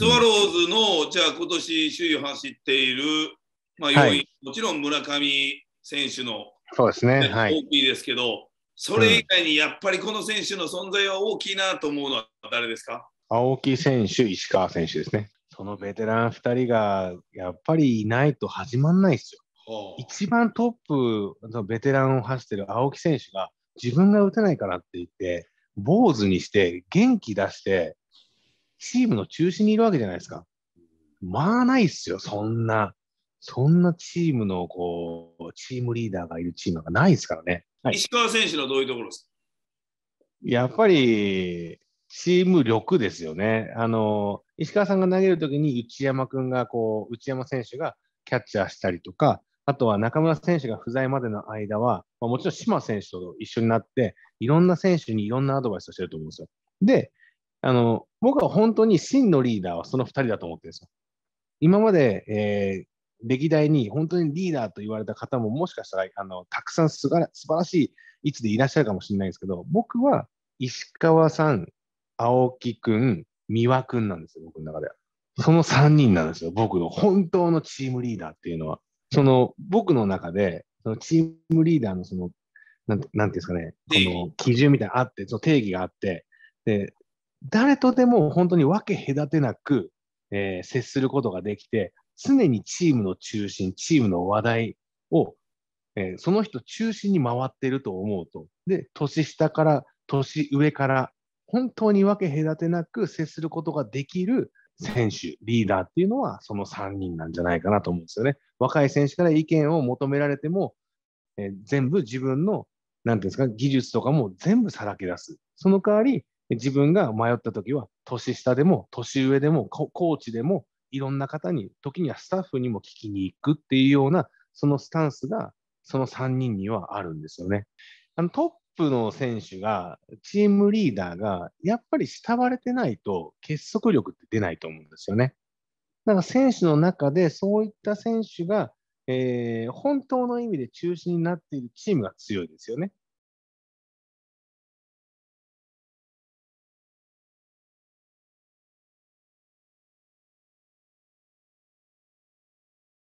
スワローズの、じゃあ今年首位走っている、まあ、要因、はい、もちろん村上選手の、そうですね、はい、大きいですけど、それ以外にやっぱりこの選手の存在は大きいなと思うのは誰ですか青木選手、石川選手ですね。そのベテラン2人がやっぱりいないと始まんないですよ。一番トップのベテランを走ってる青木選手が自分が打てないからって言って、坊主にして元気出して、チームの中心にいるわけじゃないですか。まあないっすよ、そんな。そんなチームの、こう、チームリーダーがいるチームがないですからね。はい、石川選手のどういうところですかやっぱり、チーム力ですよね。あの、石川さんが投げるときに内山君が、こう、内山選手がキャッチャーしたりとか、あとは中村選手が不在までの間は、まあ、もちろん島選手と一緒になって、いろんな選手にいろんなアドバイスをしてると思うんですよ。で、あの、僕は本当に真のリーダーはその2人だと思ってるんですよ。今まで、えー、歴代に本当にリーダーと言われた方ももしかしたらあのたくさんすが素晴らしい位置でいらっしゃるかもしれないんですけど、僕は石川さん、青木くん、三輪くんなんですよ、僕の中では。その3人なんですよ、僕の本当のチームリーダーっていうのは。その僕の中で、そのチームリーダーのその、なんなんていうんですかね、この基準みたいなのあって、その定義があって、で、誰とでも本当に分け隔てなく、えー、接することができて、常にチームの中心、チームの話題を、えー、その人中心に回っていると思うと。で、年下から年上から、本当に分け隔てなく接することができる選手、リーダーっていうのは、その3人なんじゃないかなと思うんですよね。若い選手から意見を求められても、えー、全部自分の、なんていうんですか、技術とかも全部さらけ出す。その代わり、自分が迷った時は、年下でも、年上でも、コーチでも、いろんな方に、時にはスタッフにも聞きに行くっていうような、そのスタンスが、その3人にはあるんですよね。あのトップの選手が、チームリーダーが、やっぱり慕われてないと、結束力って出ないと思うんですよね。だから選手の中で、そういった選手が、えー、本当の意味で中心になっているチームが強いですよね。